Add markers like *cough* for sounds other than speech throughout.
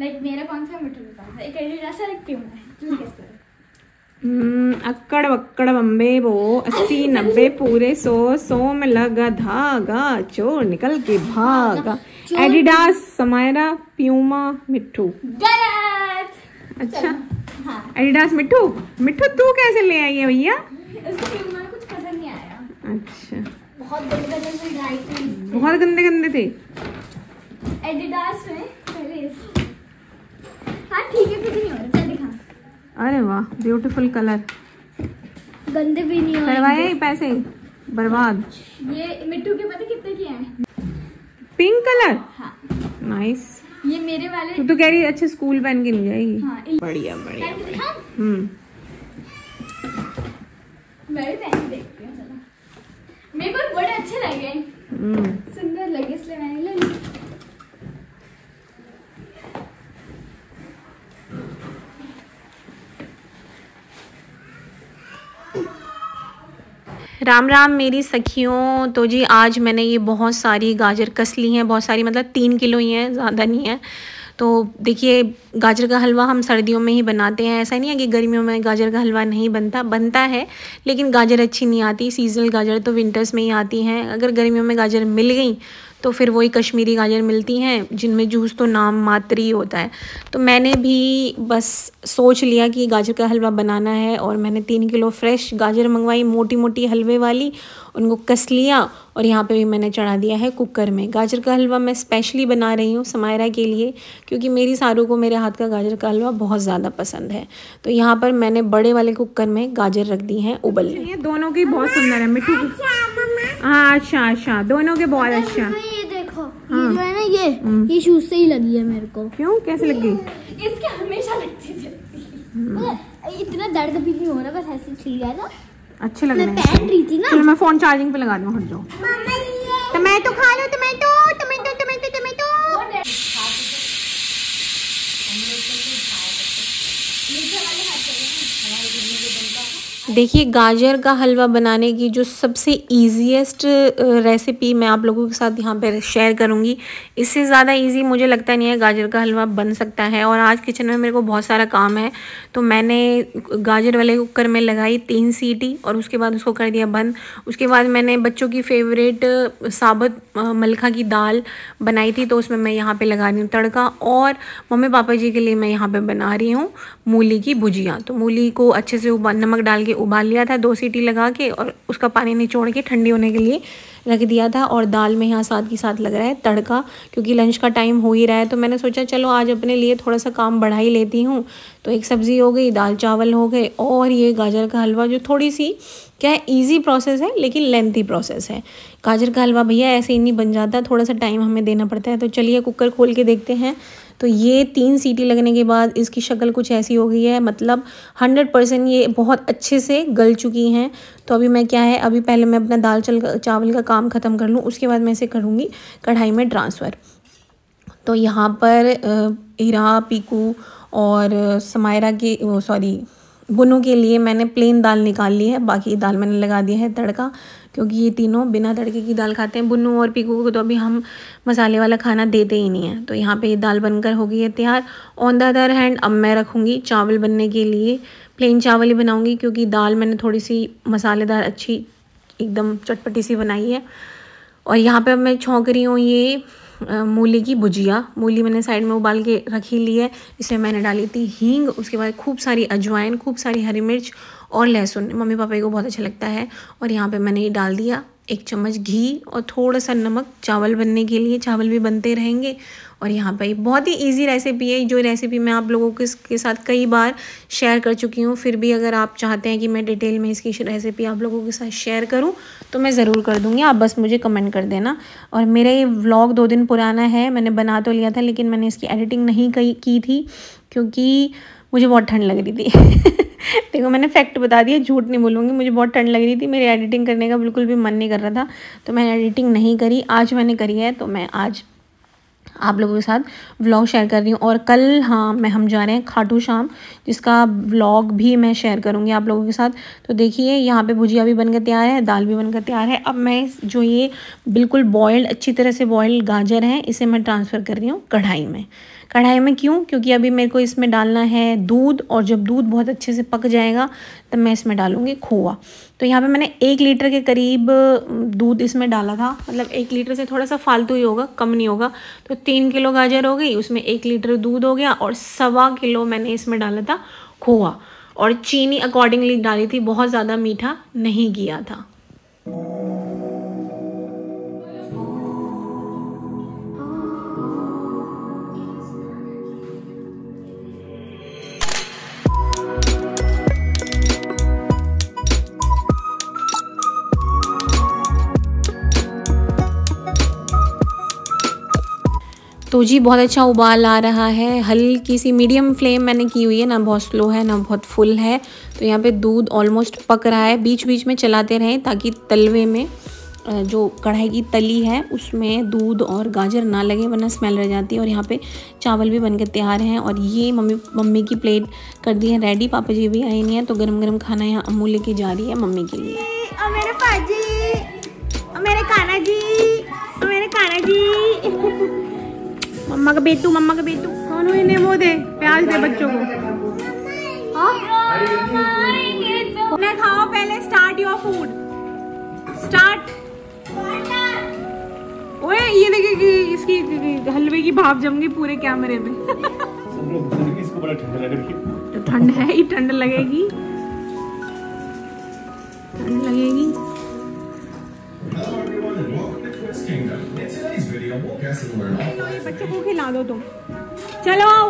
Like मेरा कौन सा मिठुन कौन सा एक एडिडास है एक प्यूमा है तू गेस करो hmm, अक्कड़ वक्कड़ बम्बे वो अस्सी नब्बे पूरे सो सो में लगा धागा चोर निकल के भागा एडिडास समायरा प्यूमा मिठू गलत अच्छा हाँ। एडिडास मिठू मिठू तू कैसे ले आई है भैया कुछ पसंद नहीं आया अच्छा बहुत गंदे गंदे बहुत गंदे गंदे थे एडिडास में हाँ ठीक है कुछ नहीं हो रहा दिखा अरे वाह ब्यूटीफुल कलर गंदे भी नहीं करवाए पैसे बर्बाद ये मिट्टू के पता कितने के हैं पिंक कलर हाँ नाइस ये मेरे वाले तू तो कह रही अच्छे स्कूल पहन के नहीं जाएगी हाँ, बढ़िया बढ़िया हम्म मेरे भी पहन के देखती हूँ मेरे को बड़े अच्छे लगे हम्म राम राम मेरी सखियों तो जी आज मैंने ये बहुत सारी गाजर कस ली हैं बहुत सारी मतलब तीन किलो ही हैं ज़्यादा नहीं है तो देखिए गाजर का हलवा हम सर्दियों में ही बनाते हैं ऐसा नहीं है कि गर्मियों में गाजर का हलवा नहीं बनता बनता है लेकिन गाजर अच्छी नहीं आती सीजनल गाजर तो विंटर्स में ही आती हैं अगर गर्मियों में गाजर मिल गई तो फिर वही कश्मीरी गाजर मिलती हैं जिनमें जूस तो नाम मात्र ही होता है तो मैंने भी बस सोच लिया कि गाजर का हलवा बनाना है और मैंने तीन किलो फ्रेश गाजर मंगवाई मोटी मोटी हलवे वाली उनको कस लिया और यहाँ पे भी मैंने चढ़ा दिया है कुकर में गाजर का हलवा मैं स्पेशली बना रही हूँ समायरा के लिए क्योंकि मेरी सारों को मेरे हाथ का गाजर का हलवा बहुत ज़्यादा पसंद है तो यहाँ पर मैंने बड़े वाले कुकर में गाजर रख दी हैं उबलने दोनों की बहुत सुंदर है मिट्टी अच्छा, हाँ अच्छा अच्छा दोनों के बहुत अच्छा हाँ। जो है ना ये हम्म। ये शूज से ही लगी है मेरे को क्यों कैसे लग गई इसके हमेशा लगती थी मतलब इतना दर्द भी नहीं हो रहा बस ऐसे छिल गया था अच्छे लग रहे हैं पहन रही थी ना मैं फोन चार्जिंग पे लगा दूं हट जाओ ये टमाटो खा लो टमाटो देखिए गाजर का हलवा बनाने की जो सबसे ईजीएस्ट रेसिपी मैं आप लोगों के साथ यहाँ पर शेयर करूँगी इससे ज़्यादा इजी मुझे लगता नहीं है गाजर का हलवा बन सकता है और आज किचन में मेरे को बहुत सारा काम है तो मैंने गाजर वाले कुकर में लगाई तीन सीटी और उसके बाद उसको कर दिया बंद उसके बाद मैंने बच्चों की फेवरेट साबुत मलखा की दाल बनाई थी तो उसमें मैं यहाँ पर लगा रही हूँ तड़का और मम्मी पापा जी के लिए मैं यहाँ पर बना रही हूँ मूली की भुजिया तो मूली को अच्छे से नमक डाल के उबाल लिया था दो सीटी लगा के और उसका पानी निचोड़ के ठंडी होने के लिए रख दिया था और दाल में यहाँ साथ ही साथ लग रहा है तड़का क्योंकि लंच का टाइम हो ही रहा है तो मैंने सोचा चलो आज अपने लिए थोड़ा सा काम बढ़ा ही लेती हूँ तो एक सब्ज़ी हो गई दाल चावल हो गए और ये गाजर का हलवा जो थोड़ी सी क्या है ईजी प्रोसेस है लेकिन लेंथी प्रोसेस है गाजर का हलवा भैया ऐसे ही नहीं बन जाता थोड़ा सा टाइम हमें देना पड़ता है तो चलिए कुकर खोल के देखते हैं तो ये तीन सीटी लगने के बाद इसकी शक्ल कुछ ऐसी हो गई है मतलब हंड्रेड परसेंट ये बहुत अच्छे से गल चुकी हैं तो अभी मैं क्या है अभी पहले मैं अपना दाल चल चावल का काम ख़त्म कर लूँ उसके बाद मैं इसे करूँगी कढ़ाई में ट्रांसफ़र तो यहाँ पर इरा पीकू और समायरा के सॉरी भुनों के लिए मैंने प्लेन दाल निकाल ली है बाकी दाल मैंने लगा दिया है तड़का क्योंकि ये तीनों बिना तड़के की दाल खाते हैं बुनू और पीकू को तो अभी हम मसाले वाला खाना देते ही नहीं है तो यहाँ पे ये दाल बनकर हो गई है तैयार ऑन द अदर हैंड अब मैं रखूँगी चावल बनने के लिए प्लेन चावल ही बनाऊँगी क्योंकि दाल मैंने थोड़ी सी मसालेदार अच्छी एकदम चटपटी सी बनाई है और यहाँ पर मैं छोंक रही हूँ ये मूली की भुजिया मूली मैंने साइड में उबाल के रखी ली है इसमें मैंने डाली थी हींग उसके बाद खूब सारी अजवाइन खूब सारी हरी मिर्च और लहसुन मम्मी पापा को बहुत अच्छा लगता है और यहाँ पे मैंने ये डाल दिया एक चम्मच घी और थोड़ा सा नमक चावल बनने के लिए चावल भी बनते रहेंगे और यहाँ पर बहुत ही इजी रेसिपी है जो रेसिपी मैं आप लोगों के, के साथ कई बार शेयर कर चुकी हूँ फिर भी अगर आप चाहते हैं कि मैं डिटेल में इसकी रेसिपी आप लोगों के साथ शेयर करूँ तो मैं ज़रूर कर दूँगी आप बस मुझे कमेंट कर देना और मेरा ये व्लॉग दो दिन पुराना है मैंने बना तो लिया था लेकिन मैंने इसकी एडिटिंग नहीं की थी क्योंकि मुझे बहुत ठंड लग रही थी *laughs* देखो मैंने फैक्ट बता दिया झूठ नहीं बोलूँगी मुझे बहुत ठंड लग रही थी मेरी एडिटिंग करने का बिल्कुल भी मन नहीं कर रहा था तो मैंने एडिटिंग नहीं करी आज मैंने करी है तो मैं आज आप लोगों के साथ व्लॉग शेयर कर रही हूँ और कल हाँ मैं हम जा रहे हैं खाटू शाम जिसका व्लॉग भी मैं शेयर करूँगी आप लोगों के साथ तो देखिए यहाँ पे भुजिया भी बनकर तैयार है दाल भी बनकर तैयार है अब मैं जो ये बिल्कुल बॉयल्ड अच्छी तरह से बॉयल्ड गाजर है इसे मैं ट्रांसफ़र कर रही हूँ कढ़ाई में कढ़ाई में क्यों क्योंकि अभी मेरे को इसमें डालना है दूध और जब दूध बहुत अच्छे से पक जाएगा तब मैं इसमें डालूँगी खोआ तो यहाँ पे मैंने एक लीटर के करीब दूध इसमें डाला था मतलब एक लीटर से थोड़ा सा फालतू ही होगा कम नहीं होगा तो तीन किलो गाजर हो गई उसमें एक लीटर दूध हो गया और सवा किलो मैंने इसमें डाला था खोआ और चीनी अकॉर्डिंगली डाली थी बहुत ज़्यादा मीठा नहीं किया था सूजी बहुत अच्छा उबाल आ रहा है हल्की सी मीडियम फ्लेम मैंने की हुई है ना बहुत स्लो है ना बहुत फुल है तो यहाँ पे दूध ऑलमोस्ट पक रहा है बीच बीच में चलाते रहें ताकि तलवे में जो कढ़ाई की तली है उसमें दूध और गाजर ना लगे वरना स्मेल रह जाती है और यहाँ पे चावल भी बनकर तैयार हैं और ये मम्मी मम्मी की प्लेट कर दी है रेडी पापा जी भी आई नहीं है तो गरम गरम खाना यहाँ अमू लेके जा रही है मम्मी के लिए मेरे पाजी मेरे जी मेरे जी *laughs* मम्मा का बेटू मम्मा का बेटू सोनू इन्हें वो दे प्याज दे बच्चों को हाँ खाओ पहले स्टार्ट योर फूड स्टार्ट ओए ये देखिए कि इसकी हलवे की भाप जम गई पूरे कैमरे में तो ठंड है ही ठंड लगेगी ठंड लगेगी को खिला दो तुम चलो आओ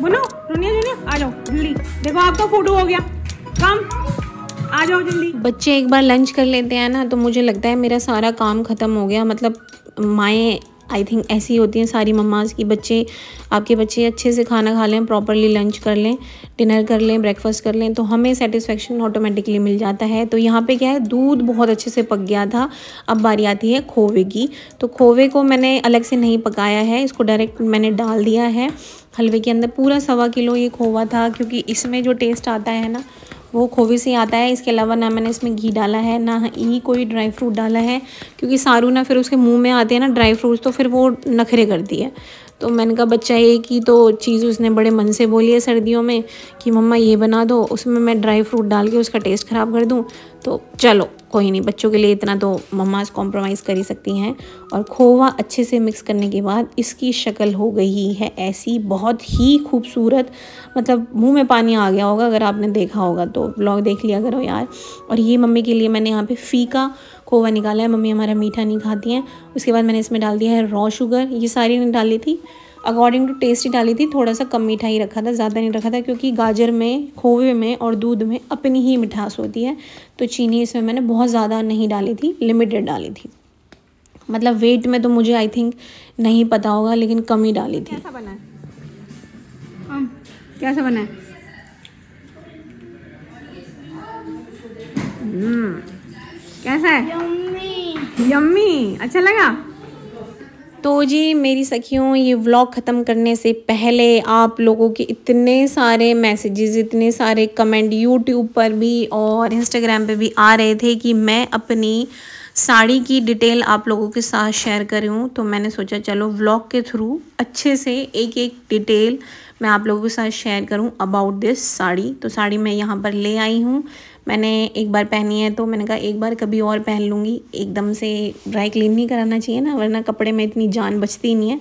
बोलो रुनिया जुनिया आ जाओ जल्दी देखो आपका फोटो हो गया कम आ जाओ जल्दी बच्चे एक बार लंच कर लेते हैं ना तो मुझे लगता है मेरा सारा काम ख़त्म हो गया मतलब माए आई थिंक ऐसी होती हैं सारी मम्माज़ की बच्चे आपके बच्चे अच्छे से खाना खा लें प्रॉपरली लंच कर लें डिनर कर लें ब्रेकफास्ट कर लें तो हमें सेटिस्फेक्शन ऑटोमेटिकली मिल जाता है तो यहाँ पे क्या है दूध बहुत अच्छे से पक गया था अब बारी आती है खोवे की तो खोवे को मैंने अलग से नहीं पकाया है इसको डायरेक्ट मैंने डाल दिया है हलवे के अंदर पूरा सवा किलो ये खोवा था क्योंकि इसमें जो टेस्ट आता है ना वो खोवे से आता है इसके अलावा ना मैंने इसमें घी डाला है ना ही कोई ड्राई फ्रूट डाला है क्योंकि सारू ना फिर उसके मुंह में आते हैं ना ड्राई फ्रूट्स तो फिर वो नखरे करती है तो मैंने कहा बच्चा एक ही तो चीज़ उसने बड़े मन से बोली है सर्दियों में कि मम्मा ये बना दो उसमें मैं ड्राई फ्रूट डाल के उसका टेस्ट ख़राब कर दूँ तो चलो कोई नहीं बच्चों के लिए इतना तो मम्मा कॉम्प्रोमाइज़ कर ही सकती हैं और खोवा अच्छे से मिक्स करने के बाद इसकी शक्ल हो गई है ऐसी बहुत ही खूबसूरत मतलब मुंह में पानी आ गया होगा अगर आपने देखा होगा तो ब्लॉग देख लिया करो यार और ये मम्मी के लिए मैंने यहाँ पे फीका खोवा निकाला है मम्मी हमारा मीठा नहीं खाती हैं उसके बाद मैंने इसमें डाल दिया है रॉ शुगर ये सारी नहीं डाली थी अकॉर्डिंग टू टेस्ट ही डाली थी थोड़ा सा कम मीठा ही रखा था ज़्यादा नहीं रखा था क्योंकि गाजर में खोवे में और दूध में अपनी ही मिठास होती है तो चीनी इसमें मैंने बहुत ज़्यादा नहीं डाली थी लिमिटेड डाली थी मतलब वेट में तो मुझे आई थिंक नहीं पता होगा लेकिन कम ही डाली थी कैसा बना है कैसा बना है हम्म। कैसा है यम्मी अच्छा लगा तो जी मेरी सखियों ये व्लॉग ख़त्म करने से पहले आप लोगों के इतने सारे मैसेजेस इतने सारे कमेंट यूट्यूब पर भी और इंस्टाग्राम पे भी आ रहे थे कि मैं अपनी साड़ी की डिटेल आप लोगों के साथ शेयर करूँ तो मैंने सोचा चलो व्लॉग के थ्रू अच्छे से एक एक डिटेल मैं आप लोगों के साथ शेयर करूं अबाउट दिस साड़ी तो साड़ी मैं यहाँ पर ले आई हूँ मैंने एक बार पहनी है तो मैंने कहा एक बार कभी और पहन लूँगी एकदम से ड्राई क्लीन नहीं कराना चाहिए ना वरना कपड़े में इतनी जान बचती नहीं है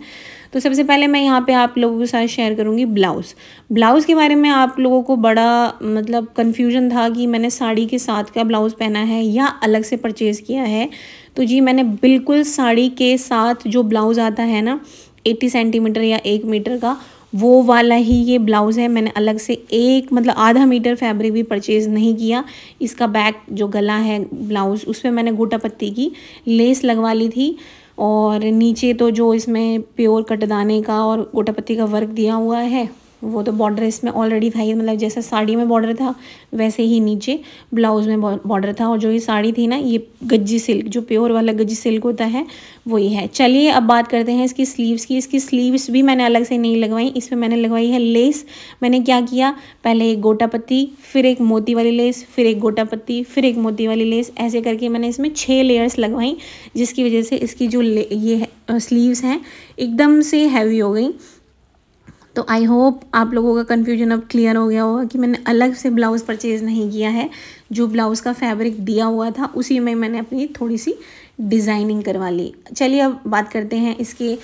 तो सबसे पहले मैं यहाँ पे आप लोगों के साथ शेयर करूँगी ब्लाउज़ ब्लाउज़ के बारे में आप लोगों को बड़ा मतलब कन्फ्यूजन था कि मैंने साड़ी के साथ का ब्लाउज़ पहना है या अलग से परचेज़ किया है तो जी मैंने बिल्कुल साड़ी के साथ जो ब्लाउज़ आता है ना एट्टी सेंटीमीटर या एक मीटर का वो वाला ही ये ब्लाउज़ है मैंने अलग से एक मतलब आधा मीटर फैब्रिक भी परचेज़ नहीं किया इसका बैक जो गला है ब्लाउज़ उस पर मैंने गोटा पत्ती की लेस लगवा ली थी और नीचे तो जो इसमें प्योर कटदाने का और गोटा पत्ती का वर्क दिया हुआ है वो तो बॉर्डर इसमें ऑलरेडी था ही मतलब जैसे साड़ी में बॉर्डर था वैसे ही नीचे ब्लाउज़ में बॉर्डर था और जो ये साड़ी थी ना ये गज्जी सिल्क जो प्योर वाला गज्जी सिल्क होता है वो ये है चलिए अब बात करते हैं इसकी स्लीव्स की इसकी स्लीव्स भी मैंने अलग से नहीं लगवाई इसमें मैंने लगवाई है लेस मैंने क्या किया पहले एक गोटा पत्ती फिर एक मोती वाली लेस फिर एक गोटा पत्ती फिर एक मोती वाली लेस ऐसे करके मैंने इसमें छः लेयर्स लगवाई जिसकी वजह से इसकी जो ये स्लीव्स हैं एकदम से हैवी हो गई तो आई होप आप लोगों का कन्फ्यूजन अब क्लियर हो गया होगा कि मैंने अलग से ब्लाउज़ परचेज़ नहीं किया है जो ब्लाउज़ का फैब्रिक दिया हुआ था उसी में मैंने अपनी थोड़ी सी डिज़ाइनिंग करवा ली चलिए अब बात करते हैं इसके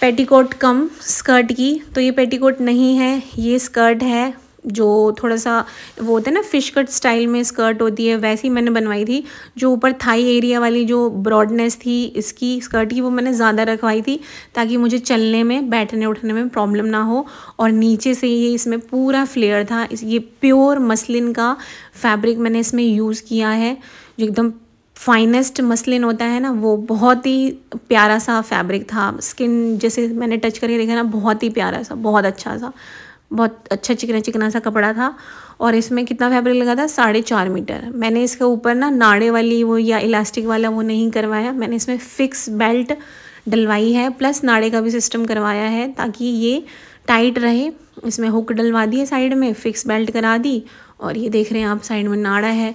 पेटीकोट कम स्कर्ट की तो ये पेटीकोट नहीं है ये स्कर्ट है जो थोड़ा सा वो होता है ना फिश कट स्टाइल में स्कर्ट होती है वैसी मैंने बनवाई थी जो ऊपर थाई एरिया वाली जो ब्रॉडनेस थी इसकी स्कर्ट की वो मैंने ज़्यादा रखवाई थी ताकि मुझे चलने में बैठने उठने में प्रॉब्लम ना हो और नीचे से ये इसमें पूरा फ्लेयर था ये प्योर मसलिन का फैब्रिक मैंने इसमें यूज़ किया है जो एकदम फाइनेस्ट मसलिन होता है ना वो बहुत ही प्यारा सा फैब्रिक था स्किन जैसे मैंने टच करके देखा ना बहुत ही प्यारा सा बहुत अच्छा सा बहुत अच्छा चिकना चिकना सा कपड़ा था और इसमें कितना फैब्रिक लगा था साढ़े चार मीटर मैंने इसके ऊपर ना नाड़े वाली वो या इलास्टिक वाला वो नहीं करवाया मैंने इसमें फिक्स बेल्ट डलवाई है प्लस नाड़े का भी सिस्टम करवाया है ताकि ये टाइट रहे इसमें हुक डलवा दिए साइड में फिक्स बेल्ट करा दी और ये देख रहे हैं आप साइड में नाड़ा है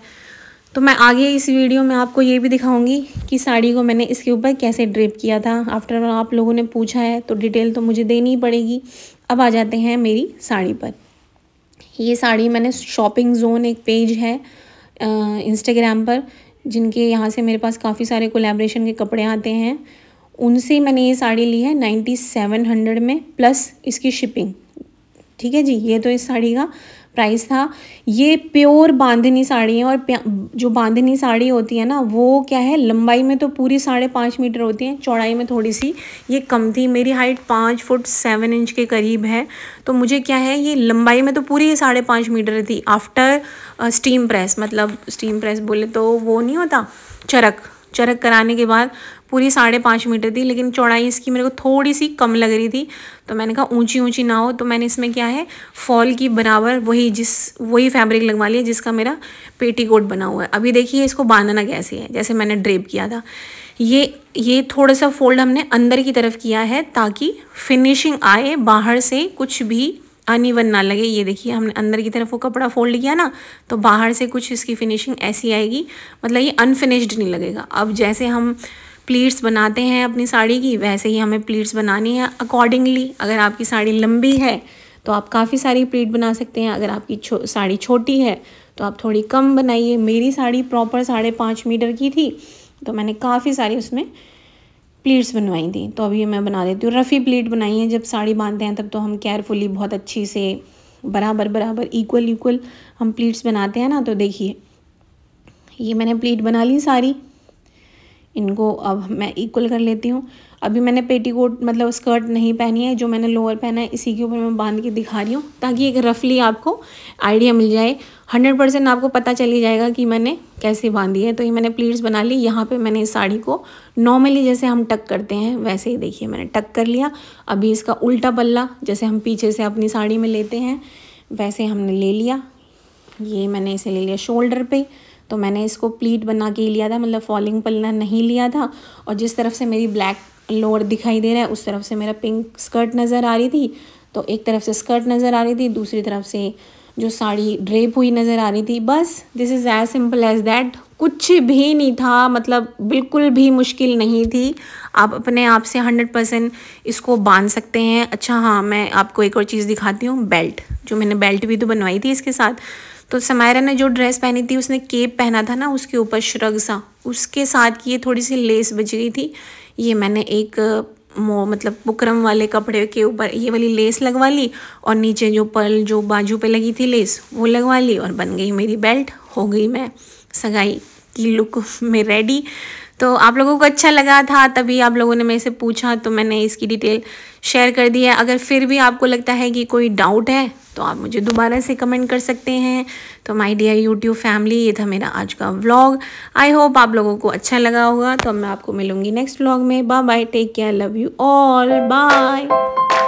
तो मैं आगे इस वीडियो में आपको ये भी दिखाऊंगी कि साड़ी को मैंने इसके ऊपर कैसे ड्रेप किया था आफ्टर आप लोगों ने पूछा है तो डिटेल तो मुझे देनी ही पड़ेगी अब आ जाते हैं मेरी साड़ी पर ये साड़ी मैंने शॉपिंग जोन एक पेज है इंस्टाग्राम पर जिनके यहाँ से मेरे पास काफ़ी सारे कोलेब्रेशन के कपड़े आते हैं उनसे मैंने ये साड़ी ली है नाइन्टी सेवन हंड्रेड में प्लस इसकी शिपिंग ठीक है जी ये तो इस साड़ी का प्राइस था ये प्योर बांधनी साड़ी है और जो बांधनी साड़ी होती है ना वो क्या है लंबाई में तो पूरी साढ़े पाँच मीटर होती है चौड़ाई में थोड़ी सी ये कम थी मेरी हाइट पाँच फुट सेवन इंच के करीब है तो मुझे क्या है ये लंबाई में तो पूरी साढ़े पाँच मीटर थी आफ्टर स्टीम प्रेस मतलब स्टीम प्रेस बोले तो वो नहीं होता चरक चरक कराने के बाद पूरी साढ़े पाँच मीटर थी लेकिन चौड़ाई इसकी मेरे को थोड़ी सी कम लग रही थी तो मैंने कहा ऊंची ऊंची ना हो तो मैंने इसमें क्या है फॉल की बराबर वही जिस वही फैब्रिक लगवा लिया जिसका मेरा पेटी कोट बना हुआ है अभी देखिए इसको बांधना कैसे है जैसे मैंने ड्रेप किया था ये ये थोड़ा सा फोल्ड हमने अंदर की तरफ किया है ताकि फिनिशिंग आए बाहर से कुछ भी अनइवन ना लगे ये देखिए हमने अंदर की तरफ वो कपड़ा फोल्ड किया ना तो बाहर से कुछ इसकी फिनिशिंग ऐसी आएगी मतलब ये अनफिनिश्ड नहीं लगेगा अब जैसे हम प्लीट्स बनाते हैं अपनी साड़ी की वैसे ही हमें प्लीट्स बनानी है अकॉर्डिंगली अगर आपकी साड़ी लंबी है तो आप काफ़ी सारी प्लीट बना सकते हैं अगर आपकी छो, साड़ी छोटी है तो आप थोड़ी कम बनाइए मेरी साड़ी प्रॉपर साढ़े पाँच मीटर की थी तो मैंने काफ़ी सारी उसमें प्लीट्स बनवाई थी तो अभी मैं बना देती हूँ रफ़ी प्लीट बनाई है जब साड़ी बांधते हैं तब तो हम केयरफुली बहुत अच्छी से बराबर बराबर इक्वल इक्वल हम प्लीट्स बनाते हैं ना तो देखिए ये मैंने प्लीट बना ली सारी इनको अब मैं इक्वल कर लेती हूँ अभी मैंने पेटीकोट मतलब स्कर्ट नहीं पहनी है जो मैंने लोअर पहना है इसी के ऊपर मैं बांध के दिखा रही हूँ ताकि एक रफली आपको आइडिया मिल जाए हंड्रेड परसेंट आपको पता चली जाएगा कि मैंने कैसे बांधी है तो ये मैंने प्लीट्स बना ली यहाँ पे मैंने इस साड़ी को नॉर्मली जैसे हम टक करते हैं वैसे ही देखिए मैंने टक कर लिया अभी इसका उल्टा पल्ला जैसे हम पीछे से अपनी साड़ी में लेते हैं वैसे हमने ले लिया ये मैंने इसे ले लिया शोल्डर पर तो मैंने इसको प्लीट बना के लिया था मतलब फॉलिंग पलना नहीं लिया था और जिस तरफ से मेरी ब्लैक लोअर दिखाई दे रहा है उस तरफ से मेरा पिंक स्कर्ट नज़र आ रही थी तो एक तरफ से स्कर्ट नज़र आ रही थी दूसरी तरफ से जो साड़ी ड्रेप हुई नज़र आ रही थी बस this is as simple as that कुछ भी नहीं था मतलब बिल्कुल भी मुश्किल नहीं थी आप अपने आप से हंड्रेड परसेंट इसको बांध सकते हैं अच्छा हाँ मैं आपको एक और चीज़ दिखाती हूँ बेल्ट जो मैंने बेल्ट भी तो बनवाई थी इसके साथ तो समायरा ने जो ड्रेस पहनी थी उसने केप पहना था ना उसके ऊपर श्रग सा उसके साथ ये थोड़ी सी लेस बच गई थी ये मैंने एक मो मतलब बुकरम वाले कपड़े के ऊपर ये वाली लेस लगवा ली और नीचे जो पल जो बाजू पे लगी थी लेस वो लगवा ली और बन गई मेरी बेल्ट हो गई मैं सगाई की लुक में रेडी तो आप लोगों को अच्छा लगा था तभी आप लोगों ने मेरे से पूछा तो मैंने इसकी डिटेल शेयर कर दी है अगर फिर भी आपको लगता है कि कोई डाउट है तो आप मुझे दोबारा से कमेंट कर सकते हैं तो माय डियर यूट्यूब फैमिली ये था मेरा आज का व्लॉग आई होप आप लोगों को अच्छा लगा होगा तो मैं आपको मिलूंगी नेक्स्ट व्लॉग में bye bye take care love you all bye